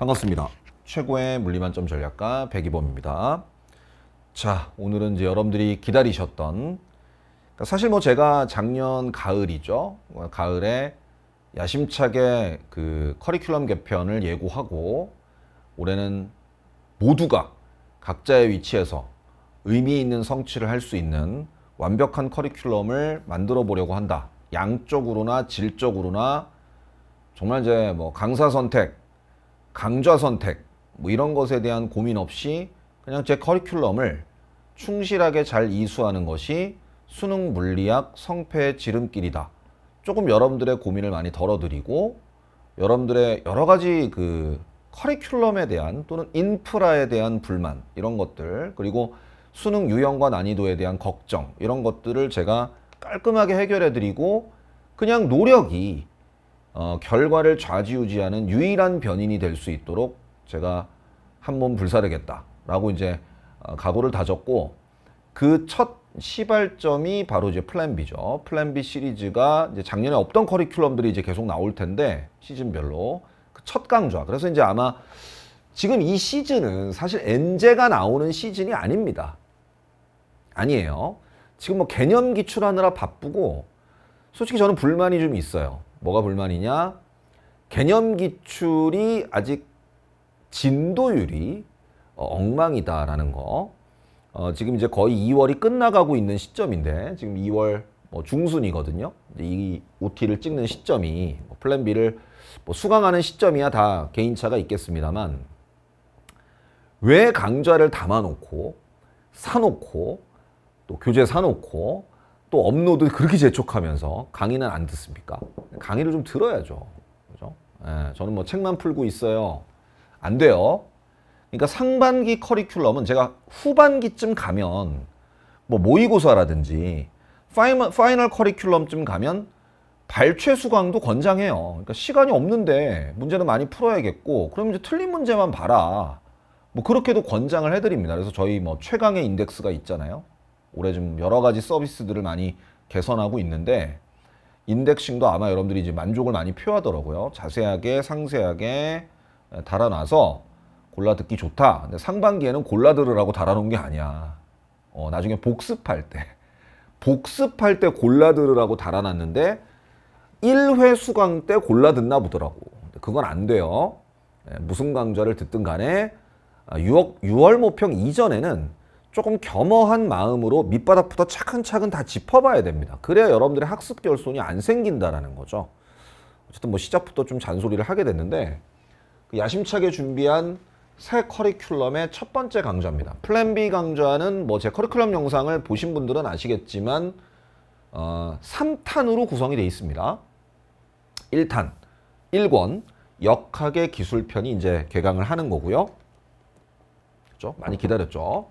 반갑습니다. 최고의 물리만점 전략가 백이범입니다. 자, 오늘은 이제 여러분들이 기다리셨던 그러니까 사실 뭐 제가 작년 가을이죠. 어, 가을에 야심차게 그 커리큘럼 개편을 예고하고 올해는 모두가 각자의 위치에서 의미 있는 성취를 할 수 있는 완벽한 커리큘럼을 만들어 보려고 한다. 양적으로나 질적으로나 정말 이제 뭐 강사 선택 강좌 선택 뭐 이런 것에 대한 고민 없이 그냥 제 커리큘럼을 충실하게 잘 이수하는 것이 수능 물리학 성패의 지름길이다. 조금 여러분들의 고민을 많이 덜어드리고 여러분들의 여러 가지 그 커리큘럼에 대한 또는 인프라에 대한 불만 이런 것들 그리고 수능 유형과 난이도에 대한 걱정 이런 것들을 제가 깔끔하게 해결해 드리고 그냥 노력이 어, 결과를 좌지우지하는 유일한 변인이 될 수 있도록 제가 한 몸 불사르겠다라고 이제 어, 각오를 다졌고 그 첫 시발점이 바로 이제 플랜 B죠. 플랜 B 시리즈가 이제 작년에 없던 커리큘럼들이 이제 계속 나올 텐데 시즌별로 그 첫 강좌. 그래서 이제 아마 지금 이 시즌은 사실 엔제가 나오는 시즌이 아닙니다. 아니에요. 지금 뭐 개념 기출하느라 바쁘고 솔직히 저는 불만이 좀 있어요. 뭐가 불만이냐? 개념 기출이 아직 진도율이 어, 엉망이다라는 거. 어, 지금 이제 거의 2월이 끝나가고 있는 시점인데 지금 2월 뭐 중순이거든요. 이 OT를 찍는 시점이 뭐 플랜 B를 뭐 수강하는 시점이야 다 개인차가 있겠습니다만 왜 강좌를 담아놓고 사놓고 또 교재 사놓고 또 업로드 그렇게 재촉하면서 강의는 안 듣습니까? 강의를 좀 들어야죠. 그죠? 예, 저는 뭐 책만 풀고 있어요. 안 돼요. 그러니까 상반기 커리큘럼은 제가 후반기쯤 가면 뭐 모의고사라든지 파이널, 파이널 커리큘럼쯤 가면 발췌 수강도 권장해요. 그러니까 시간이 없는데 문제는 많이 풀어야겠고 그럼 이제 틀린 문제만 봐라. 뭐 그렇게도 권장을 해드립니다. 그래서 저희 뭐 최강의 인덱스가 있잖아요. 올해 좀 여러 가지 서비스들을 많이 개선하고 있는데 인덱싱도 아마 여러분들이 이제 만족을 많이 표하더라고요. 자세하게 상세하게 달아놔서 골라 듣기 좋다. 근데 상반기에는 골라 들으라고 달아놓은 게 아니야. 어, 나중에 복습할 때 복습할 때 골라 들으라고 달아놨는데 1회 수강 때 골라 듣나 보더라고. 그건 안 돼요. 무슨 강좌를 듣든 간에 6월, 아, 6월 모평 이전에는 조금 겸허한 마음으로 밑바닥부터 차근차근 다 짚어봐야 됩니다. 그래야 여러분들의 학습 결손이 안 생긴다라는 거죠. 어쨌든 뭐 시작부터 좀 잔소리를 하게 됐는데 그 야심차게 준비한 새 커리큘럼의 첫 번째 강좌입니다. 플랜 B 강좌는 뭐 제 커리큘럼 영상을 보신 분들은 아시겠지만 어, 3탄으로 구성이 되어 있습니다. 1탄, 1권, 역학의 기술편이 이제 개강을 하는 거고요. 그렇죠? 많이 기다렸죠?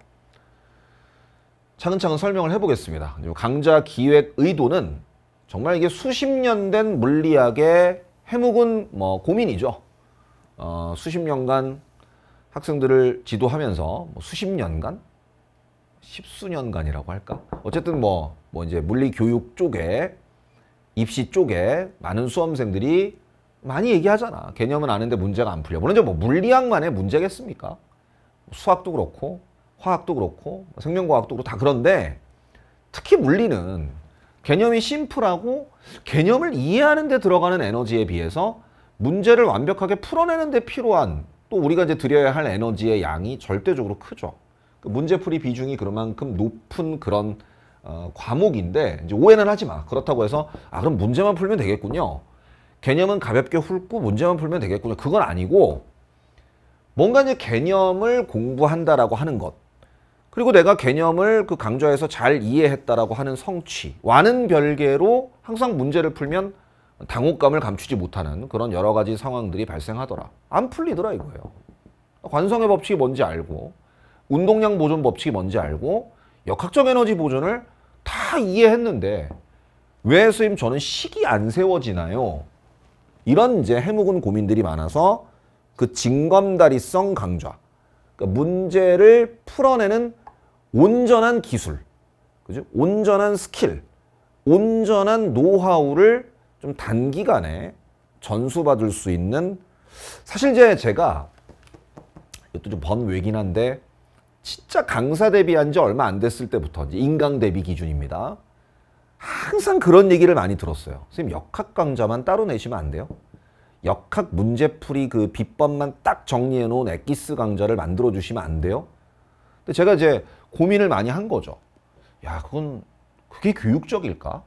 차근차근 설명을 해보겠습니다. 강자 기획 의도는 정말 이게 수십 년 된 물리학의 해묵은 뭐 고민이죠. 어, 수십 년간 학생들을 지도하면서 뭐 수십 년간? 십수년간이라고 할까? 어쨌든 뭐, 뭐 이제 물리 교육 쪽에 입시 쪽에 많은 수험생들이 많이 얘기하잖아. 개념은 아는데 문제가 안 풀려. 물론 이제 뭐 물리학만의 문제겠습니까? 수학도 그렇고 화학도 그렇고 생명과학도 그렇고 다 그런데 특히 물리는 개념이 심플하고 개념을 이해하는 데 들어가는 에너지에 비해서 문제를 완벽하게 풀어내는 데 필요한 또 우리가 이제 드려야 할 에너지의 양이 절대적으로 크죠. 그 문제풀이 비중이 그만큼 높은 그런 어, 과목인데 이제 오해는 하지 마. 그렇다고 해서 아 그럼 문제만 풀면 되겠군요. 개념은 가볍게 훑고 문제만 풀면 되겠군요. 그건 아니고 뭔가 이제 개념을 공부한다라고 하는 것 그리고 내가 개념을 그 강좌에서 잘 이해했다라고 하는 성취와는 별개로 항상 문제를 풀면 당혹감을 감추지 못하는 그런 여러 가지 상황들이 발생하더라. 안 풀리더라 이거예요. 관성의 법칙이 뭔지 알고 운동량 보존 법칙이 뭔지 알고 역학적 에너지 보존을 다 이해했는데 왜 선생님 저는 식이 안 세워지나요? 이런 이제 해묵은 고민들이 많아서 그징검다리성 강좌 그러니까 문제를 풀어내는 온전한 기술, 그죠? 온전한 스킬, 온전한 노하우를 좀 단기간에 전수받을 수 있는 사실 이제 제가 이것도 좀 번외긴 한데 진짜 강사 데뷔한 지 얼마 안 됐을 때부터 인강 데뷔 기준입니다. 항상 그런 얘기를 많이 들었어요. 선생님 역학 강좌만 따로 내시면 안 돼요? 역학 문제풀이 그 비법만 딱 정리해 놓은 엑기스 강좌를 만들어 주시면 안 돼요? 근데 제가 이제 고민을 많이 한 거죠. 야, 그건 그게 교육적일까?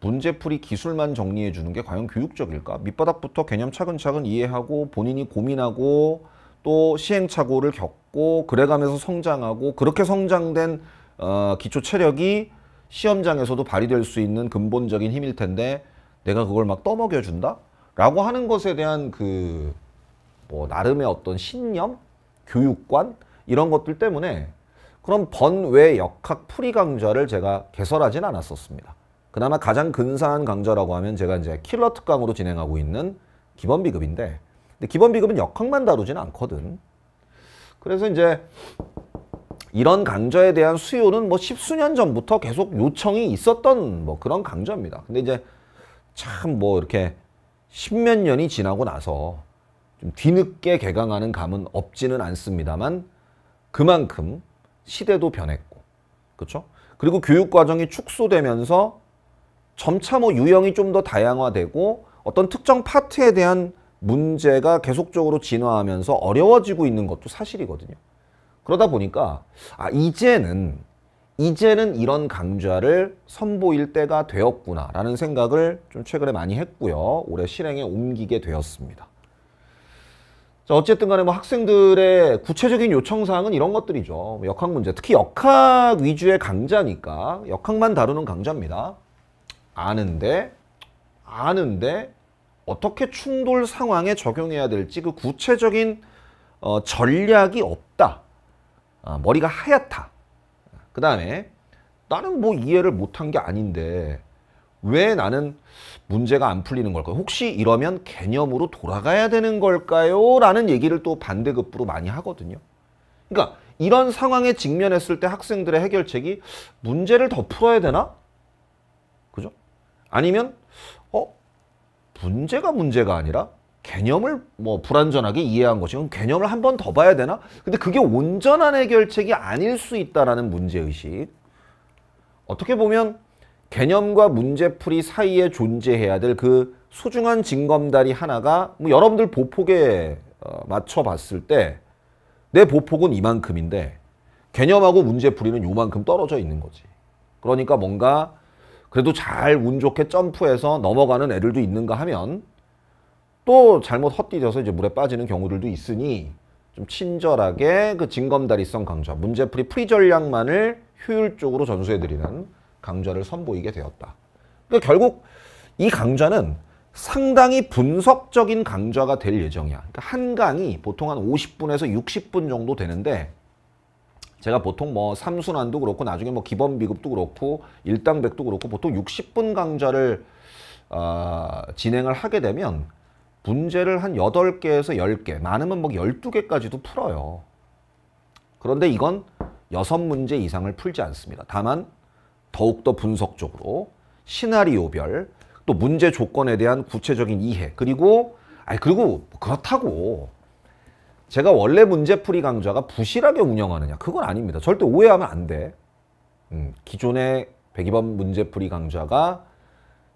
문제풀이 기술만 정리해 주는 게 과연 교육적일까? 밑바닥부터 개념 차근차근 이해하고 본인이 고민하고 또 시행착오를 겪고 그래가면서 성장하고 그렇게 성장된 어, 기초 체력이 시험장에서도 발휘될 수 있는 근본적인 힘일 텐데 내가 그걸 막 떠먹여준다? 라고 하는 것에 대한 그 뭐 나름의 어떤 신념? 교육관? 이런 것들 때문에 그런 번외 역학 풀이 강좌를 제가 개설하진 않았었습니다. 그나마 가장 근사한 강좌라고 하면 제가 이제 킬러 특강으로 진행하고 있는 기본 비급인데 근데 기본 비급은 역학만 다루지는 않거든. 그래서 이제 이런 강좌에 대한 수요는 뭐 십수년 전부터 계속 요청이 있었던 뭐 그런 강좌입니다. 근데 이제 참 뭐 이렇게 십몇 년이 지나고 나서 좀 뒤늦게 개강하는 감은 없지는 않습니다만 그만큼 시대도 변했고 그렇죠? 그리고 교육 과정이 축소되면서 점차 뭐 유형이 좀 더 다양화되고 어떤 특정 파트에 대한 문제가 계속적으로 진화하면서 어려워지고 있는 것도 사실이거든요. 그러다 보니까 아 이제는 이제는 이런 강좌를 선보일 때가 되었구나라는 생각을 좀 최근에 많이 했고요. 올해 실행에 옮기게 되었습니다. 자, 어쨌든 간에 뭐 학생들의 구체적인 요청사항은 이런 것들이죠. 뭐 역학 문제, 특히 역학 위주의 강좌니까 역학만 다루는 강좌입니다. 아는데, 아는데 어떻게 충돌 상황에 적용해야 될지 그 구체적인 어, 전략이 없다. 아, 머리가 하얗다. 그 다음에 나는 뭐 이해를 못한 게 아닌데 왜 나는 문제가 안 풀리는 걸까요? 혹시 이러면 개념으로 돌아가야 되는 걸까요? 라는 얘기를 또 반대급부로 많이 하거든요. 그러니까 이런 상황에 직면했을 때 학생들의 해결책이 문제를 더 풀어야 되나? 그죠? 아니면 어? 문제가 문제가 아니라 개념을 뭐 불완전하게 이해한 것이 그 개념을 한 번 더 봐야 되나? 근데 그게 온전한 해결책이 아닐 수 있다라는 문제의식. 어떻게 보면 개념과 문제풀이 사이에 존재해야 될 그 소중한 징검다리 하나가 뭐 여러분들 보폭에 어, 맞춰봤을 때 내 보폭은 이만큼인데 개념하고 문제풀이는 요만큼 떨어져 있는 거지. 그러니까 뭔가 그래도 잘 운 좋게 점프해서 넘어가는 애들도 있는가 하면 또 잘못 헛디뎌서 이제 물에 빠지는 경우들도 있으니 좀 친절하게 그 진검다리성 강좌, 문제풀이 프리 전략만을 효율적으로 전수해드리는 강좌를 선보이게 되었다. 그러니까 결국 이 강좌는 상당히 분석적인 강좌가 될 예정이야. 그러니까 한 강이 보통 한 50분에서 60분 정도 되는데 제가 보통 뭐 삼순환도 그렇고 나중에 뭐 기본 비급도 그렇고 일당백도 그렇고 보통 60분 강좌를 어, 진행을 하게 되면 문제를 한 8개에서 10개, 많으면 뭐 12개까지도 풀어요. 그런데 이건 6문제 이상을 풀지 않습니다. 다만 더욱더 분석적으로 시나리오별 또 문제 조건에 대한 구체적인 이해 그리고 아니 그리고 그렇다고 제가 원래 문제풀이 강좌가 부실하게 운영하느냐 그건 아닙니다. 절대 오해하면 안 돼. 음, 기존의 백이번 문제풀이 강좌가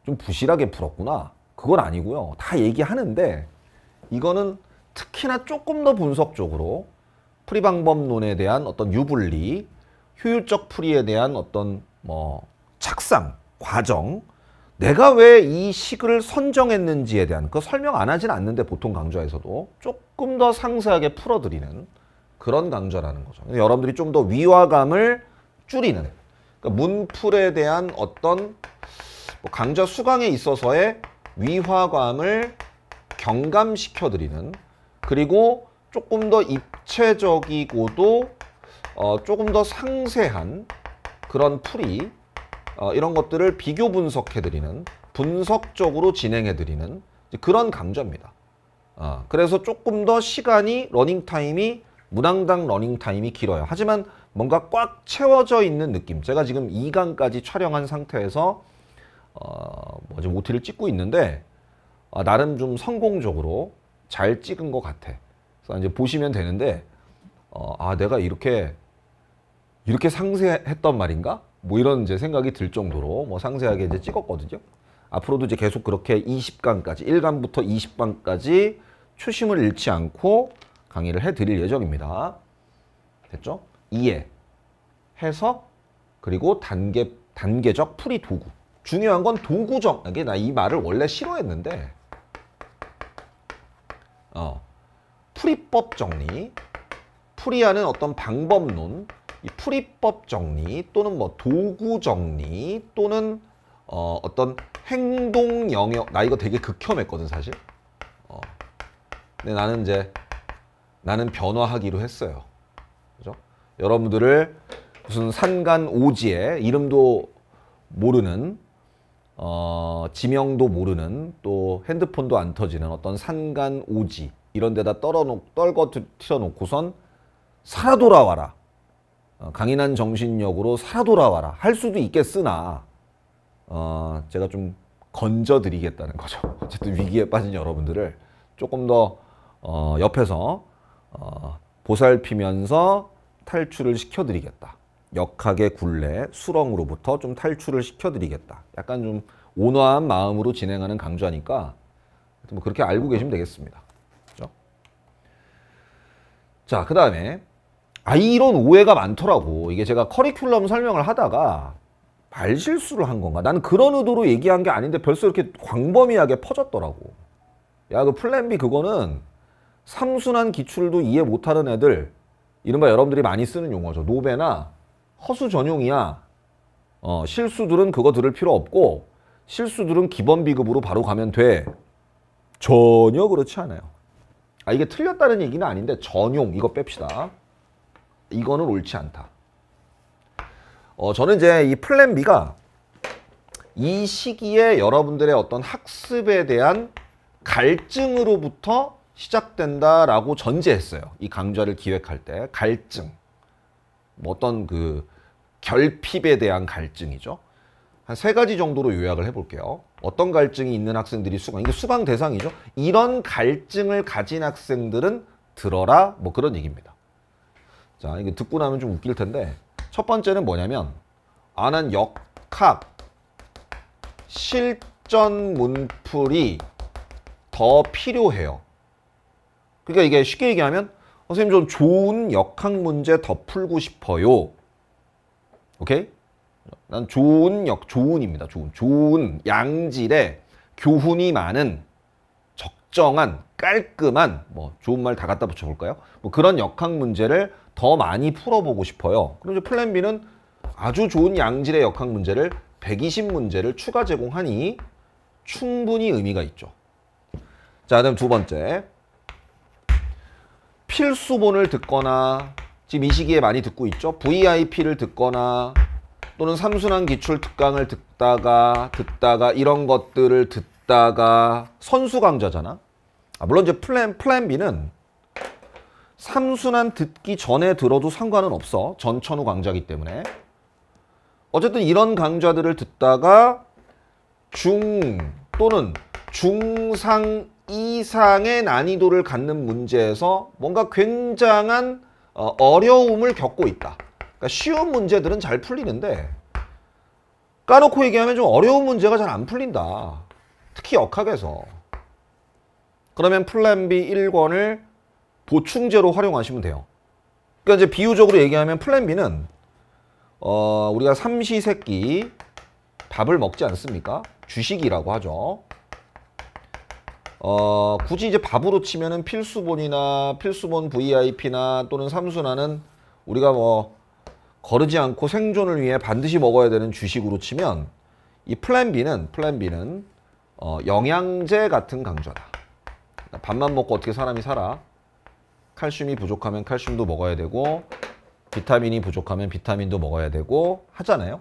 좀 부실하게 풀었구나. 그건 아니고요. 다 얘기하는데 이거는 특히나 조금 더 분석적으로 프리방법론에 대한 어떤 유불리, 효율적 풀이에 대한 어떤 뭐 착상, 과정, 내가 왜 이 식을 선정했는지에 대한 그 설명 안 하진 않는데 보통 강좌에서도 조금 더 상세하게 풀어드리는 그런 강좌라는 거죠. 여러분들이 좀 더 위화감을 줄이는 그러니까 문풀에 대한 어떤 뭐 강좌 수강에 있어서의 위화감을 경감시켜드리는 그리고 조금 더 입체적이고도 어, 조금 더 상세한 그런 풀이 어, 이런 것들을 비교 분석해드리는 분석적으로 진행해드리는 그런 강좌입니다. 어, 그래서 조금 더 시간이 러닝타임이 문항당 러닝타임이 길어요. 하지만 뭔가 꽉 채워져 있는 느낌 제가 지금 2강까지 촬영한 상태에서 어, 뭐 지금 OT를 찍고 있는데 아, 나름 좀 성공적으로 잘 찍은 것 같아. 그래서 이제 보시면 되는데 어, 아 내가 이렇게 이렇게 상세했던 말인가? 뭐 이런 이제 생각이 들 정도로 뭐 상세하게 이제 찍었거든요. 앞으로도 이제 계속 그렇게 20강까지 1강부터 20강까지 초심을 잃지 않고 강의를 해드릴 예정입니다. 됐죠? 이해, 해석, 그리고 단계 단계적 풀이 도구. 중요한 건 도구적. 이게 나 이 말을 원래 싫어했는데 어. 풀이법 정리, 풀이하는 어떤 방법론, 이 풀이법 정리 또는 뭐 도구 정리 또는 어, 어떤 행동 영역 나 이거 되게 극혐했거든 사실. 어. 근데 나는 이제 나는 변화하기로 했어요. 그죠? 여러분들을 무슨 산간 오지에 이름도 모르는 어, 지명도 모르는 또 핸드폰도 안 터지는 어떤 산간 오지 이런 데다 떨어놓, 떨거 트려놓고선 살아 돌아와라. 어, 강인한 정신력으로 살아 돌아와라. 할 수도 있겠으나 어, 제가 좀 건져드리겠다는 거죠. 어쨌든 위기에 빠진 여러분들을 조금 더 어, 옆에서 어, 보살피면서 탈출을 시켜드리겠다. 역학의 굴레, 수렁으로부터 좀 탈출을 시켜드리겠다. 약간 좀 온화한 마음으로 진행하는 강좌니까 뭐 그렇게 알고 계시면 되겠습니다. 그렇죠? 자, 그 다음에 아 이런 오해가 많더라고. 이게 제가 커리큘럼 설명을 하다가 발실수를 한 건가? 나는 그런 의도로 얘기한 게 아닌데 벌써 이렇게 광범위하게 퍼졌더라고. 야, 그 플랜 B 그거는 삼순환 기출도 이해 못하는 애들 이른바 여러분들이 많이 쓰는 용어죠. 노베나 허수 전용이야. 어, 실수들은 그거 들을 필요 없고 실수들은 기본 비급으로 바로 가면 돼. 전혀 그렇지 않아요. 아 이게 틀렸다는 얘기는 아닌데 전용 이거 뺍시다. 이거는 옳지 않다. 어, 저는 이제 이 플랜 B가 이 시기에 여러분들의 어떤 학습에 대한 갈증으로부터 시작된다라고 전제했어요. 이 강좌를 기획할 때 갈증. 뭐 어떤 그 결핍에 대한 갈증이죠. 한 세 가지 정도로 요약을 해볼게요. 어떤 갈증이 있는 학생들이 수강, 이게 수강 대상이죠. 이런 갈증을 가진 학생들은 들어라 뭐 그런 얘기입니다. 자, 이게 듣고 나면 좀 웃길 텐데 첫 번째는 뭐냐면 아는 역학 실전 문풀이 더 필요해요. 그러니까 이게 쉽게 얘기하면 선생님 좀 좋은 역학 문제 더 풀고 싶어요. 오케이? 난 좋은 역, 좋은입니다. 좋은. 좋은, 양질의 교훈이 많은 적정한, 깔끔한, 뭐, 좋은 말 다 갖다 붙여볼까요? 뭐 그런 역학 문제를 더 많이 풀어보고 싶어요. 그럼 이제 플랜 B는 아주 좋은 양질의 역학 문제를 120문제를 추가 제공하니 충분히 의미가 있죠. 자, 그럼 두 번째. 필수본을 듣거나 지금 이 시기에 많이 듣고 있죠. VIP를 듣거나 또는 삼순환 기출 특강을 듣다가 듣다가 이런 것들을 듣다가 선수 강좌잖아. 아, 물론 이제 플랜 플랜 B는 삼순환 듣기 전에 들어도 상관은 없어. 전천후 강좌기 이 때문에. 어쨌든 이런 강좌들을 듣다가 중 또는 중상 이상의 난이도를 갖는 문제에서 뭔가 굉장한 어, 려움을 겪고 있다. 그러니까 쉬운 문제들은 잘 풀리는데 까놓고 얘기하면 좀 어려운 문제가 잘 안 풀린다. 특히 역학에서. 그러면 플랜 B 1권을 보충제로 활용하시면 돼요. 그러니까 이제 비유적으로 얘기하면 플랜 B는 어, 우리가 삼시세끼 밥을 먹지 않습니까? 주식이라고 하죠. 어, 굳이 이제 밥으로 치면은 필수본이나 필수본 VIP나 또는 삼순환는 우리가 뭐 거르지 않고 생존을 위해 반드시 먹어야 되는 주식으로 치면 이 플랜 B는 플랜 B는 어, 영양제 같은 강좌다. 밥만 먹고 어떻게 사람이 살아? 칼슘이 부족하면 칼슘도 먹어야 되고 비타민이 부족하면 비타민도 먹어야 되고 하잖아요.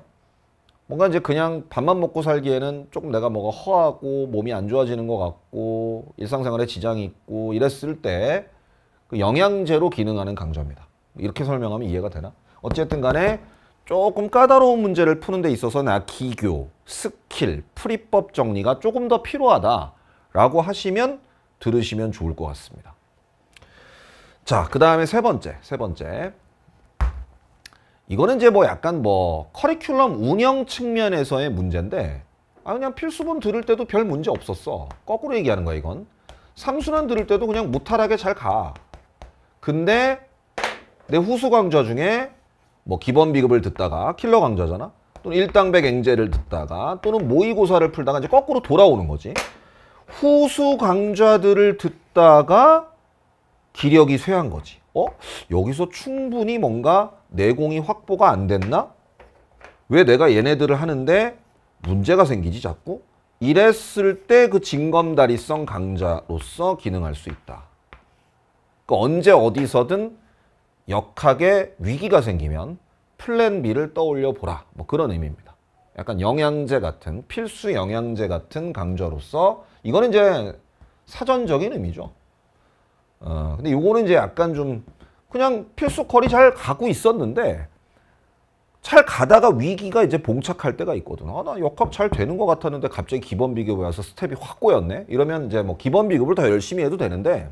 뭔가 이제 그냥 밥만 먹고 살기에는 조금 내가 뭐가 허하고 몸이 안 좋아지는 것 같고 일상생활에 지장이 있고 이랬을 때그 영양제로 기능하는 강좌입니다. 이렇게 설명하면 이해가 되나? 어쨌든 간에 조금 까다로운 문제를 푸는 데있어서나 아, 기교, 스킬, 풀이법 정리가 조금 더 필요하다라고 하시면 들으시면 좋을 것 같습니다. 자, 그 다음에 세 번째, 세 번째. 이거는 이제 뭐 약간 뭐 커리큘럼 운영 측면에서의 문제인데 아 그냥 필수본 들을 때도 별 문제 없었어. 거꾸로 얘기하는 거야 이건. 삼순환 들을 때도 그냥 무탈하게 잘 가. 근데 내 후수 강좌 중에 뭐 기본 비급을 듣다가 킬러 강좌잖아. 또는 일당백 앵제를 듣다가 또는 모의고사를 풀다가 이제 거꾸로 돌아오는 거지. 후수 강좌들을 듣다가 기력이 쇠한 거지. 어? 여기서 충분히 뭔가 내공이 확보가 안 됐나? 왜 내가 얘네들을 하는데 문제가 생기지 자꾸? 이랬을 때 그 진검다리성 강자로서 기능할 수 있다. 그러니까 언제 어디서든 역학에 위기가 생기면 플랜 B를 떠올려 보라. 뭐 그런 의미입니다. 약간 영양제 같은 필수 영양제 같은 강좌로서 이거는 이제 사전적인 의미죠. 어, 근데 이거는 이제 약간 좀 그냥 필수커리잘 가고 있었는데 잘 가다가 위기가 이제 봉착할 때가 있거든. 아, 나 역합 잘 되는 것 같았는데 갑자기 기본 비급에 와서 스텝이 확 꼬였네. 이러면 이제 뭐 기본 비급을 더 열심히 해도 되는데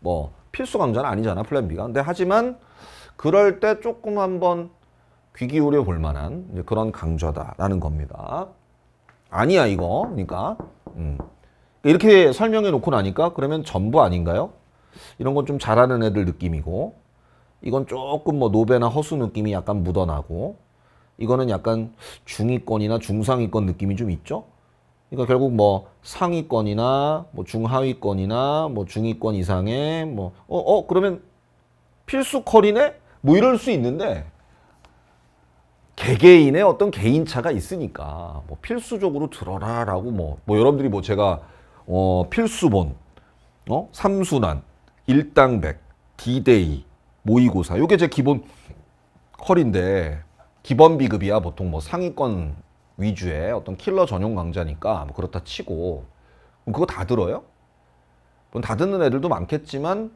뭐 필수 강좌는 아니잖아 플랜 B가. 근데 하지만 그럴 때 조금 한번 귀 기울여 볼 만한 그런 강좌다라는 겁니다. 아니야 이거 그러니까 음. 이렇게 설명해 놓고 나니까 그러면 전부 아닌가요? 이런 건 좀 잘하는 애들 느낌이고 이건 조금 뭐 노베나 허수 느낌이 약간 묻어나고 이거는 약간 중위권이나 중상위권 느낌이 좀 있죠. 그러니까 결국 뭐 상위권이나 뭐 중하위권이나 뭐 중위권 이상의 뭐 어어 어, 그러면 필수 컬이네 뭐 이럴 수 있는데 개개인의 어떤 개인차가 있으니까 뭐 필수적으로 들어라라고 뭐뭐 뭐 여러분들이 뭐 제가 어 필수본 어 삼순환 일당백 디데이 모의고사. 요게 제 기본 컬인데 기본 비급이야 보통 뭐 상위권 위주의 어떤 킬러 전용 강좌니까 뭐 그렇다 치고 그거 다 들어요? 다 듣는 애들도 많겠지만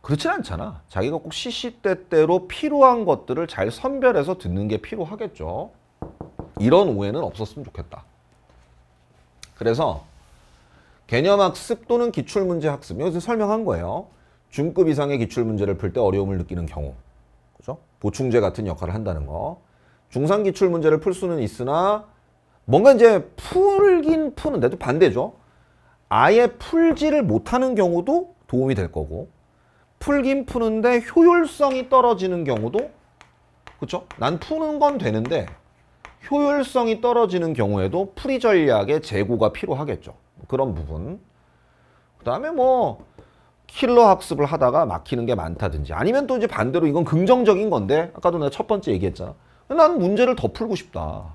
그렇진 않잖아. 자기가 꼭 시시때때로 필요한 것들을 잘 선별해서 듣는 게 필요하겠죠. 이런 오해는 없었으면 좋겠다. 그래서 개념학습 또는 기출문제학습, 여기서 설명한 거예요. 중급 이상의 기출 문제를 풀 때 어려움을 느끼는 경우. 그죠? 보충제 같은 역할을 한다는 거. 중상 기출 문제를 풀 수는 있으나 뭔가 이제 풀긴 푸는데 도 반대죠. 아예 풀지를 못하는 경우도 도움이 될 거고 풀긴 푸는데 효율성이 떨어지는 경우도 그쵸? 난 푸는 건 되는데 효율성이 떨어지는 경우에도 풀이 전략의 재고가 필요하겠죠. 그런 부분. 그 다음에 뭐 킬러 학습을 하다가 막히는 게 많다든지 아니면 또 이제 반대로 이건 긍정적인 건데 아까도 내가 첫 번째 얘기했잖아. 난 문제를 더 풀고 싶다.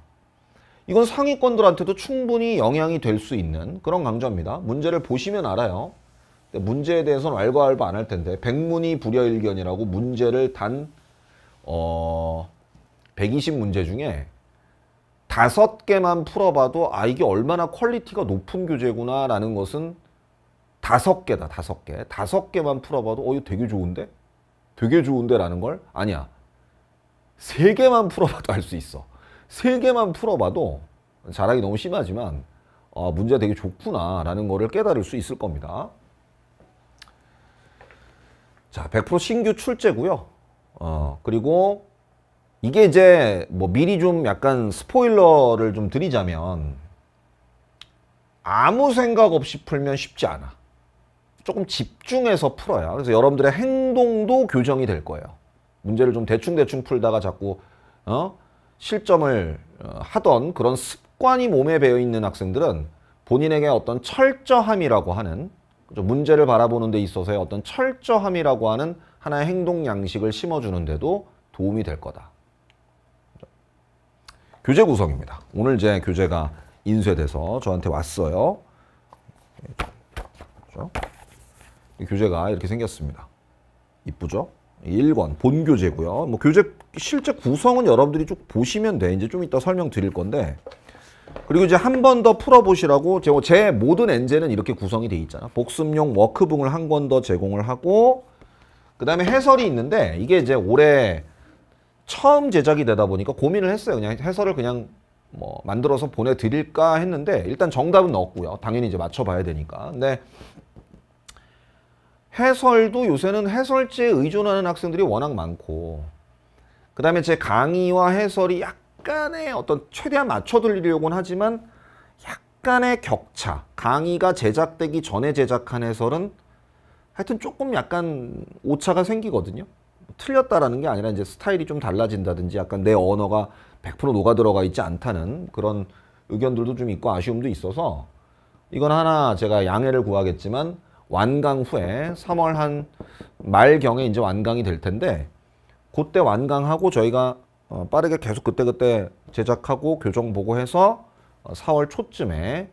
이건 상위권들한테도 충분히 영향이 될 수 있는 그런 강좌입니다. 문제를 보시면 알아요. 문제에 대해서는 알고 알바 안 할 텐데 백문이 불여일견이라고 문제를 단 어, 120문제 중에 다섯 개만 풀어봐도 아 이게 얼마나 퀄리티가 높은 교재구나 라는 것은 다섯 개다 다섯 개 5개. 다섯 개만 풀어봐도 어 이거 되게 좋은데 되게 좋은데 라는 걸 아니야 세 개만 풀어봐도 알 수 있어 세 개만 풀어봐도 자락이 너무 심하지만 어, 문제 되게 좋구나 라는 거를 깨달을 수 있을 겁니다 자100% 신규 출제고요 어 그리고 이게 이제 뭐 미리 좀 약간 스포일러를 좀 드리자면 아무 생각 없이 풀면 쉽지 않아 조금 집중해서 풀어야 그래서 여러분들의 행동도 교정이 될 거예요. 문제를 좀 대충대충 풀다가 자꾸 어? 실점을 어, 하던 그런 습관이 몸에 배어 있는 학생들은 본인에게 어떤 철저함이라고 하는 문제를 바라보는 데 있어서의 어떤 철저함이라고 하는 하나의 행동 양식을 심어주는데도 도움이 될 거다. 교재 구성입니다. 오늘 제 교재가 인쇄돼서 저한테 왔어요. 그렇죠? 교재가 이렇게 생겼습니다. 이쁘죠? 1권 본교재고요. 뭐 교재 실제 구성은 여러분들이 쭉 보시면 돼. 이제 좀 이따 설명드릴 건데 그리고 이제 한 번 더 풀어보시라고 제, 제 모든 엔제는 이렇게 구성이 돼 있잖아. 복습용 워크북을 한 권 더 제공을 하고 그 다음에 해설이 있는데 이게 이제 올해 처음 제작이 되다 보니까 고민을 했어요. 그냥 해설을 그냥 뭐 만들어서 보내드릴까 했는데 일단 정답은 넣었고요. 당연히 이제 맞춰봐야 되니까. 근데 해설도 요새는 해설지에 의존하는 학생들이 워낙 많고 그 다음에 제 강의와 해설이 약간의 어떤 최대한 맞춰들리려고는 하지만 약간의 격차 강의가 제작되기 전에 제작한 해설은 하여튼 조금 약간 오차가 생기거든요 틀렸다라는 게 아니라 이제 스타일이 좀 달라진다든지 약간 내 언어가 100% 녹아 들어가 있지 않다는 그런 의견들도 좀 있고 아쉬움도 있어서 이건 하나 제가 양해를 구하겠지만 완강 후에 3월 한 말경에 이제 완강이 될 텐데 그때 완강하고 저희가 어 빠르게 계속 그때그때 제작하고 교정 보고해서 어 4월 초쯤에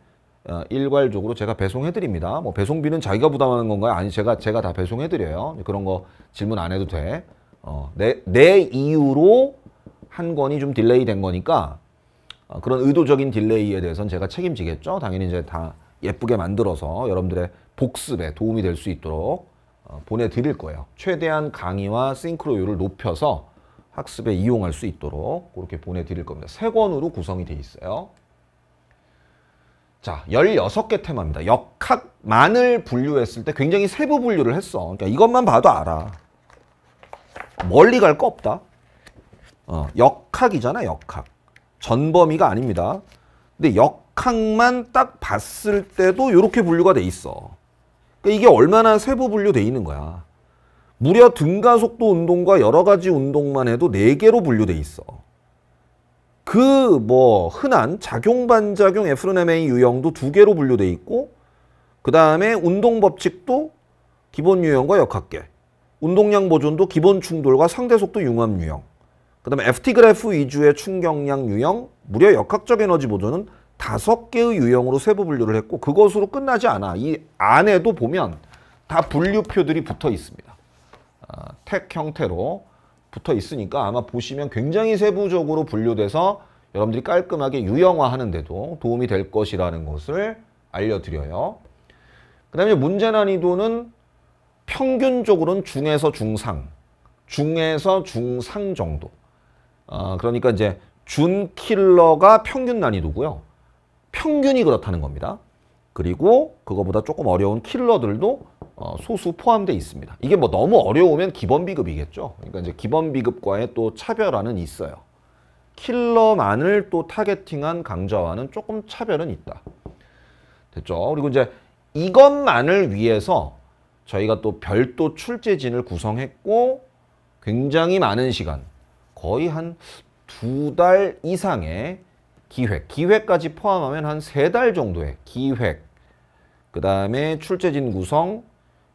어 일괄적으로 제가 배송해 드립니다. 뭐 배송비는 자기가 부담하는 건가요? 아니 제가 제가 다 배송해 드려요. 그런 거 질문 안 해도 돼. 어, 내, 내 이유로 한 건이 좀 딜레이 된 거니까 어, 그런 의도적인 딜레이에 대해서는 제가 책임지겠죠. 당연히 이제 다 예쁘게 만들어서 여러분들의 복습에 도움이 될 수 있도록 어, 보내드릴 거예요. 최대한 강의와 싱크로율을 높여서 학습에 이용할 수 있도록 그렇게 보내드릴 겁니다. 세 권으로 구성이 되어 있어요. 자, 16개 테마입니다. 역학만을 분류했을 때 굉장히 세부 분류를 했어. 그러니까 이것만 봐도 알아. 멀리 갈 거 없다. 어, 역학이잖아, 역학. 전범위가 아닙니다. 근데 역학만 딱 봤을 때도 이렇게 분류가 돼 있어. 그러니까 이게 얼마나 세부 분류돼 있는 거야. 무려 등가속도 운동과 여러 가지 운동만 해도 4개로 분류돼 있어. 그 뭐 흔한 작용 반작용 에프르네 유형도 두 개로 분류돼 있고 그 다음에 운동 법칙도 기본 유형과 역학계 운동량 보존도 기본 충돌과 상대속도 융합 유형 그 다음에 FT 그래프 위주의 충격량 유형 무려 역학적 에너지 보존은 다섯 개의 유형으로 세부 분류를 했고 그것으로 끝나지 않아. 이 안에도 보면 다 분류표들이 붙어 있습니다. 어, 아, 택 형태로 붙어 있으니까 아마 보시면 굉장히 세부적으로 분류돼서 여러분들이 깔끔하게 유형화하는 데도 도움이 될 것이라는 것을 알려드려요. 그 다음에 문제 난이도는 평균적으로는 중에서 중상, 중에서 중상 정도. 어, 그러니까 이제 준 킬러가 평균 난이도고요. 평균이 그렇다는 겁니다. 그리고 그거보다 조금 어려운 킬러들도 어, 소수 포함되어 있습니다. 이게 뭐 너무 어려우면 기본비급이겠죠. 그러니까 이제 기본비급과의 또 차별화는 있어요. 킬러만을 또 타겟팅한 강좌와는 조금 차별은 있다. 됐죠? 그리고 이제 이것만을 위해서 저희가 또 별도 출제진을 구성했고 굉장히 많은 시간, 거의 한 두 달 이상의 기획, 기획까지 포함하면 한 세 달 정도의 기획, 그 다음에 출제진 구성,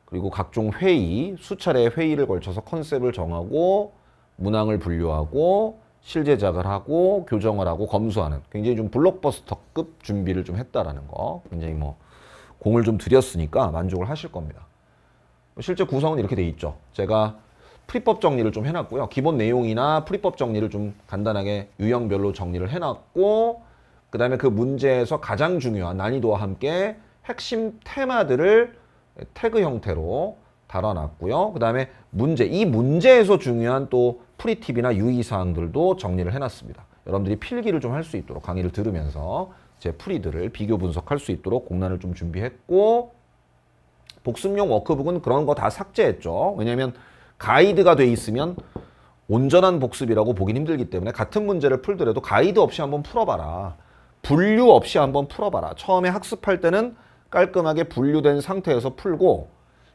그리고 각종 회의, 수차례 회의를 걸쳐서 컨셉을 정하고 문항을 분류하고 실제 작을 하고 교정을 하고 검수하는 굉장히 좀 블록버스터급 준비를 좀 했다라는 거 굉장히 뭐 공을 좀 들였으니까 만족을 하실 겁니다. 실제 구성은 이렇게 돼 있죠. 제가 프리법 정리를 좀 해놨고요. 기본 내용이나 프리법 정리를 좀 간단하게 유형별로 정리를 해놨고 그 다음에 그 문제에서 가장 중요한 난이도와 함께 핵심 테마들을 태그 형태로 달아놨고요. 그 다음에 문제, 이 문제에서 중요한 또 프리팁이나 유의사항들도 정리를 해놨습니다. 여러분들이 필기를 좀 할 수 있도록 강의를 들으면서 제 프리들을 비교 분석할 수 있도록 공란을 좀 준비했고 복습용 워크북은 그런 거 다 삭제했죠. 왜냐하면 가이드가 돼 있으면 온전한 복습이라고 보긴 힘들기 때문에 같은 문제를 풀더라도 가이드 없이 한번 풀어봐라. 분류 없이 한번 풀어봐라. 처음에 학습할 때는 깔끔하게 분류된 상태에서 풀고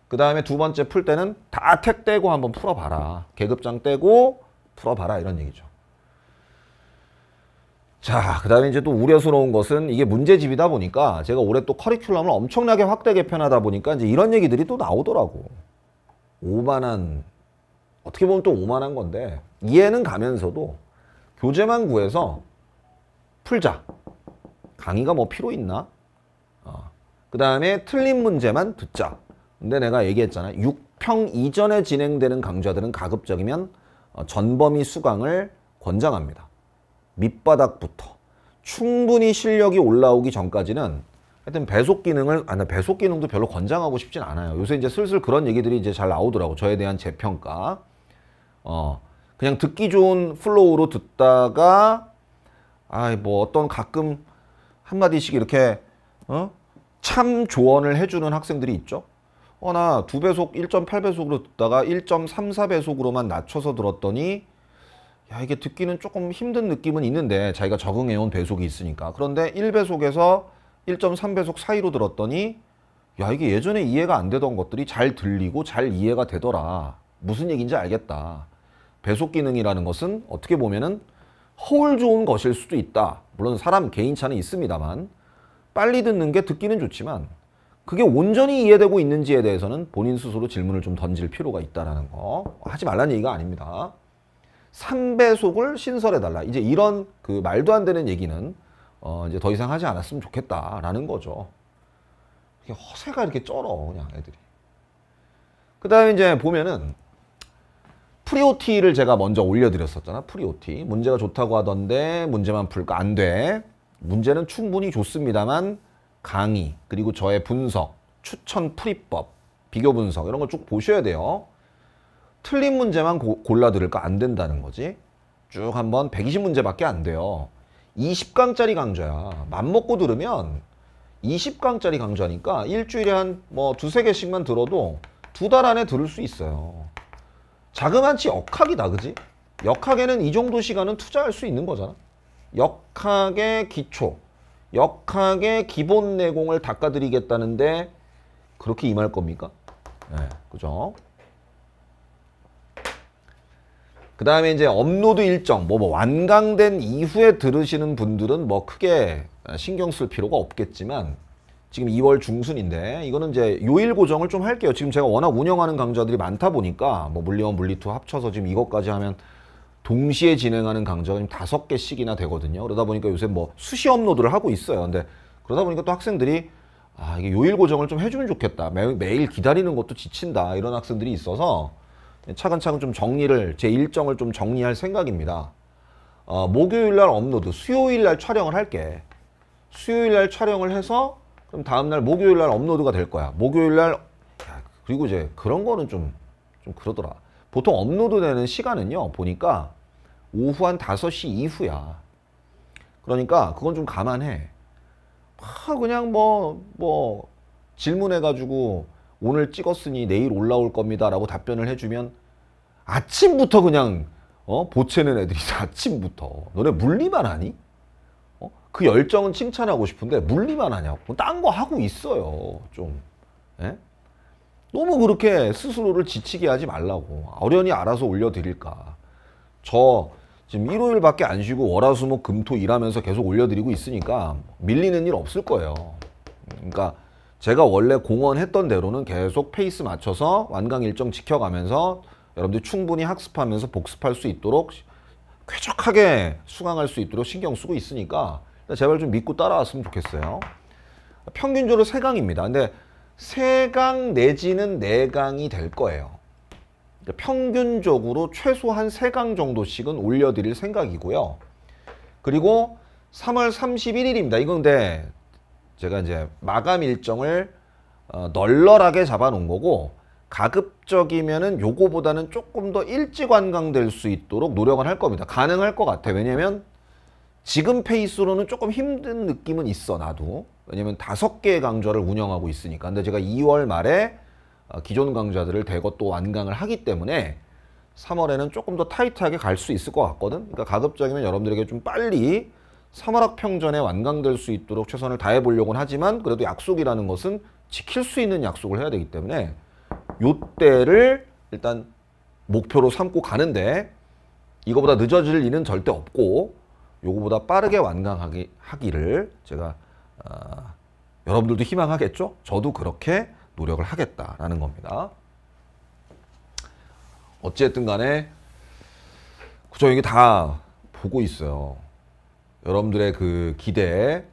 그 다음에 두 번째 풀 때는 다 택 떼고 한번 풀어봐라. 계급장 떼고 풀어봐라 이런 얘기죠. 자, 그 다음에 이제 또 우려스러운 것은 이게 문제집이다 보니까 제가 올해 또 커리큘럼을 엄청나게 확대 개편하다 보니까 이제 이런 얘기들이 또 나오더라고. 오만한 어떻게 보면 또 오만한 건데 이해는 가면서도 교재만 구해서 풀자. 강의가 뭐 필요 있나? 어. 그 다음에 틀린 문제만 듣자. 근데 내가 얘기했잖아. 6평 이전에 진행되는 강좌들은 가급적이면 어, 전범위 수강을 권장합니다. 밑바닥부터. 충분히 실력이 올라오기 전까지는 하여튼 배속 기능을 아 배속 기능도 별로 권장하고 싶진 않아요. 요새 이제 슬슬 그런 얘기들이 이제 잘 나오더라고. 저에 대한 재평가. 어, 그냥 듣기 좋은 플로우로 듣다가 아이 뭐 어떤 가끔 한마디씩 이렇게 어? 참 조언을 해주는 학생들이 있죠. 어, 나 두 배속 1.8배속으로 듣다가 1.34배속으로만 낮춰서 들었더니 야, 이게 듣기는 조금 힘든 느낌은 있는데 자기가 적응해온 배속이 있으니까. 그런데 1배속에서 1.3배속 사이로 들었더니 야, 이게 예전에 이해가 안 되던 것들이 잘 들리고 잘 이해가 되더라. 무슨 얘기인지 알겠다. 배속 기능이라는 것은 어떻게 보면은 허울 좋은 것일 수도 있다. 물론 사람 개인차는 있습니다만 빨리 듣는 게 듣기는 좋지만 그게 온전히 이해되고 있는지에 대해서는 본인 스스로 질문을 좀 던질 필요가 있다라는 거 하지 말라는 얘기가 아닙니다. 3배속을 신설해달라. 이제 이런 그 말도 안 되는 얘기는 어 이제 더 이상 하지 않았으면 좋겠다라는 거죠. 허세가 이렇게 쩔어 그냥 애들이. 그 다음에 이제 보면은 프리오티를 제가 먼저 올려드렸었잖아. 프리오티. 문제가 좋다고 하던데 문제만 풀까? 안 돼. 문제는 충분히 좋습니다만 강의 그리고 저의 분석, 추천 풀이법, 비교 분석 이런 걸 쭉 보셔야 돼요. 틀린 문제만 고, 골라 들을까? 안 된다는 거지. 쭉 한번 120문제밖에 안 돼요. 20강짜리 강좌야. 맘먹고 들으면 20강짜리 강좌니까 일주일에 한 뭐 두세 개씩만 들어도 두 달 안에 들을 수 있어요. 자그만치 역학이다 그지? 역학에는 이 정도 시간은 투자할 수 있는 거잖아 역학의 기초 역학의 기본 내공을 닦아드리겠다는데 그렇게 임할 겁니까? 네, 그죠? 그 다음에 이제 업로드 일정 뭐, 뭐 완강된 이후에 들으시는 분들은 뭐 크게 신경 쓸 필요가 없겠지만 지금 2월 중순인데 이거는 이제 요일 고정을 좀 할게요. 지금 제가 워낙 운영하는 강좌들이 많다 보니까 뭐 물리원 물리투 합쳐서 지금 이것까지 하면 동시에 진행하는 강좌가 지금 다섯 개씩이나 되거든요. 그러다 보니까 요새 뭐 수시 업로드를 하고 있어요. 근데 그러다 보니까 또 학생들이 아 이게 요일 고정을 좀 해주면 좋겠다. 매, 매일 기다리는 것도 지친다. 이런 학생들이 있어서 차근차근 좀 정리를 제 일정을 좀 정리할 생각입니다. 어, 목요일 날 업로드, 수요일 날 촬영을 할게. 수요일 날 촬영을 해서 그럼 다음날 목요일 날 업로드가 될 거야. 목요일 날 그리고 이제 그런 거는 좀 좀 그러더라. 보통 업로드 되는 시간은요. 보니까 오후 한 5시 이후야. 그러니까 그건 좀 감안해. 아, 그냥 뭐뭐 뭐, 뭐 질문해 가지고 오늘 찍었으니 내일 올라올 겁니다라고 답변을 해 주면 아침부터 그냥 어? 보채는 애들이 아침부터 너네 물리만 하니? 그 열정은 칭찬하고 싶은데 물리만 하냐고 뭐 딴거 하고 있어요 좀 에? 예? 너무 그렇게 스스로를 지치게 하지 말라고 어련히 알아서 올려드릴까 저 지금 일요일밖에 안 쉬고 월화수목 금토 일하면서 계속 올려드리고 있으니까 밀리는 일 없을 거예요 그러니까 제가 원래 공언했던 대로는 계속 페이스 맞춰서 완강 일정 지켜가면서 여러분들 충분히 학습하면서 복습할 수 있도록 쾌적하게 수강할 수 있도록 신경 쓰고 있으니까 제발 좀 믿고 따라왔으면 좋겠어요. 평균적으로 3강입니다. 근데 3강 내지는 4강이 될 거예요. 그러니까 평균적으로 최소한 3강 정도씩은 올려드릴 생각이고요. 그리고 3월 31일입니다. 이건 근데 제가 이제 마감 일정을 어, 널널하게 잡아놓은 거고 가급적이면은 요거보다는 조금 더 일찍 완강될 수 있도록 노력을 할 겁니다. 가능할 것 같아. 요 왜냐면 지금 페이스로는 조금 힘든 느낌은 있어 나도 왜냐면 다섯 개의 강좌를 운영하고 있으니까 근데 제가 2월 말에 어, 기존 강좌들을 대거 또 완강을 하기 때문에 3월에는 조금 더 타이트하게 갈 수 있을 것 같거든 그러니까 가급적이면 여러분들에게 좀 빨리 3월학 평전에 완강될 수 있도록 최선을 다해 보려고는 하지만 그래도 약속이라는 것은 지킬 수 있는 약속을 해야 되기 때문에 요때를 일단 목표로 삼고 가는데 이거보다 늦어질 일은 절대 없고 요거보다 빠르게 완강하기를 제가 어, 여러분들도 희망하겠죠? 저도 그렇게 노력을 하겠다라는 겁니다. 어찌든 간에 저 여기 다 보고 있어요. 여러분들의 그 기대에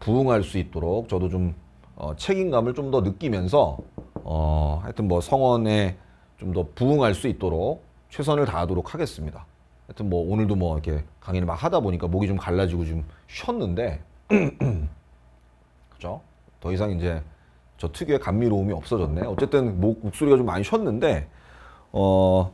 부응할 수 있도록 저도 좀 어, 책임감을 좀 더 느끼면서 어, 하여튼 뭐 성원에 좀 더 부응할 수 있도록 최선을 다하도록 하겠습니다. 하여튼 뭐 오늘도 뭐 이렇게 강의를 막 하다 보니까 목이 좀 갈라지고 좀 쉬었는데 그죠? 더 이상 이제 저 특유의 감미로움이 없어졌네. 어쨌든 목 목소리가 좀 많이 쉬었는데 어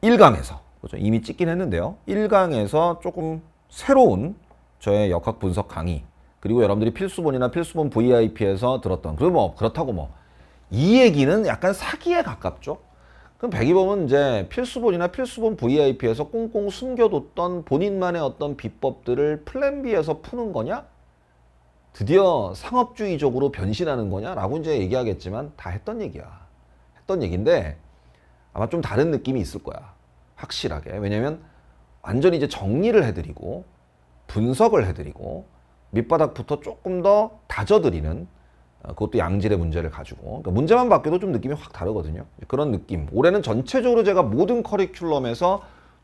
1강에서 그죠? 이미 찍긴 했는데요. 1강에서 조금 새로운 저의 역학 분석 강의 그리고 여러분들이 필수본이나 필수본 VIP에서 들었던 그리고 뭐 그렇다고 뭐 이 얘기는 약간 사기에 가깝죠. 그럼 백이범은 이제 필수본이나 필수본 VIP에서 꽁꽁 숨겨뒀던 본인만의 어떤 비법들을 플랜 B에서 푸는 거냐? 드디어 상업주의적으로 변신하는 거냐? 라고 이제 얘기하겠지만 다 했던 얘기야. 했던 얘기인데 아마 좀 다른 느낌이 있을 거야. 확실하게. 왜냐면 완전히 이제 정리를 해드리고 분석을 해드리고 밑바닥부터 조금 더 다져드리는 어, 그것도 양질의 문제를 가지고 그러니까 문제만 바뀌어도 좀 느낌이 확 다르거든요. 그런 느낌. 올해는 전체적으로 제가 모든 커리큘럼에서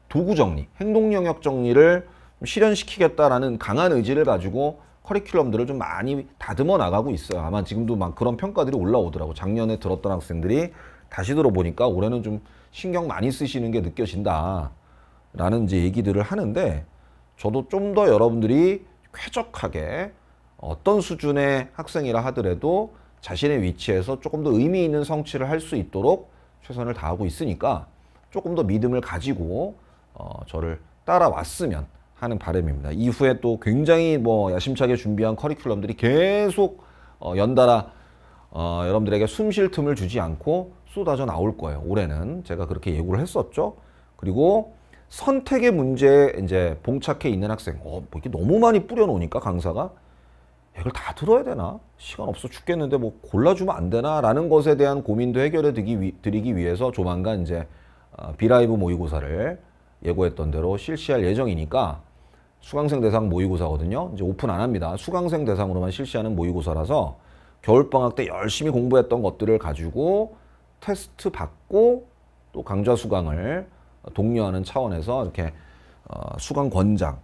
도구 정리, 행동 영역 정리를 실현시키겠다라는 강한 의지를 가지고 커리큘럼들을 좀 많이 다듬어 나가고 있어요. 아마 지금도 막 그런 평가들이 올라오더라고. 작년에 들었던 학생들이 다시 들어보니까 올해는 좀 신경 많이 쓰시는 게 느껴진다. 라는 이제 얘기들을 하는데 저도 좀 더 여러분들이 쾌적하게 어떤 수준의 학생이라 하더라도 자신의 위치에서 조금 더 의미 있는 성취를 할 수 있도록 최선을 다하고 있으니까 조금 더 믿음을 가지고 어, 저를 따라왔으면 하는 바람입니다. 이후에 또 굉장히 뭐 야심차게 준비한 커리큘럼들이 계속 어, 연달아 어, 여러분들에게 숨 쉴 틈을 주지 않고 쏟아져 나올 거예요. 올해는 제가 그렇게 예고를 했었죠. 그리고 선택의 문제 이제 봉착해 있는 학생, 어, 뭐 이렇게 너무 많이 뿌려놓으니까 강사가 이걸 다 들어야 되나? 시간 없어 죽겠는데 뭐 골라주면 안 되나? 라는 것에 대한 고민도 해결해 드리기 위해서 조만간 이제 어, 비라이브 모의고사를 예고했던 대로 실시할 예정이니까 수강생 대상 모의고사거든요. 이제 오픈 안 합니다. 수강생 대상으로만 실시하는 모의고사라서 겨울방학 때 열심히 공부했던 것들을 가지고 테스트 받고 또 강좌 수강을 독려하는 차원에서 이렇게 어, 수강 권장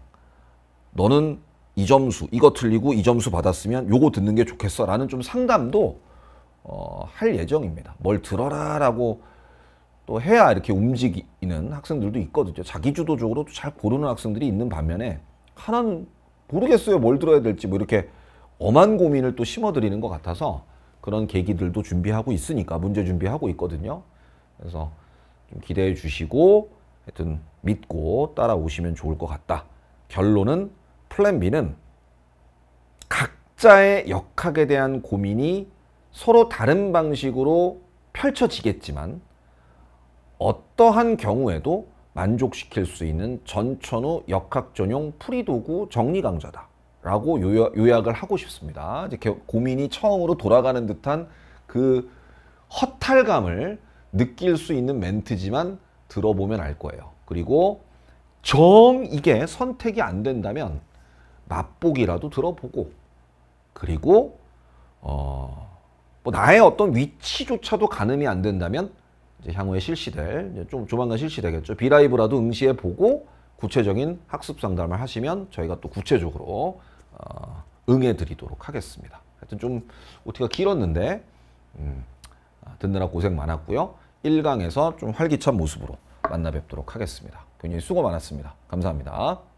너는 이 점수 이거 틀리고 이 점수 받았으면 요거 듣는 게 좋겠어 라는 좀 상담도 어, 할 예정입니다. 뭘 들어라 라고 또 해야 이렇게 움직이는 학생들도 있거든요. 자기주도적으로 잘 고르는 학생들이 있는 반면에 하나는 모르겠어요. 뭘 들어야 될지 뭐 이렇게 엄한 고민을 또 심어드리는 것 같아서 그런 계기들도 준비하고 있으니까 문제 준비하고 있거든요. 그래서 좀 기대해 주시고 하여튼 믿고 따라오시면 좋을 것 같다. 결론은 플랜 B는 각자의 역학에 대한 고민이 서로 다른 방식으로 펼쳐지겠지만 어떠한 경우에도 만족시킬 수 있는 전천후 역학 전용 풀이도구 정리 강좌다 라고 요약을 하고 싶습니다. 이제 고민이 처음으로 돌아가는 듯한 그 허탈감을 느낄 수 있는 멘트지만 들어보면 알 거예요. 그리고 정 이게 선택이 안 된다면 맛보기라도 들어보고 그리고 어, 뭐 나의 어떤 위치조차도 가늠이 안 된다면 향후에 실시될 좀 조만간 실시되겠죠. 비라이브라도 응시해 보고 구체적인 학습 상담을 하시면 저희가 또 구체적으로 어, 응해 드리도록 하겠습니다. 하여튼 좀 오티가 길었는데 음, 듣느라 아, 고생 많았고요. 1강에서 좀 활기찬 모습으로 만나 뵙도록 하겠습니다. 굉장히 수고 많았습니다. 감사합니다.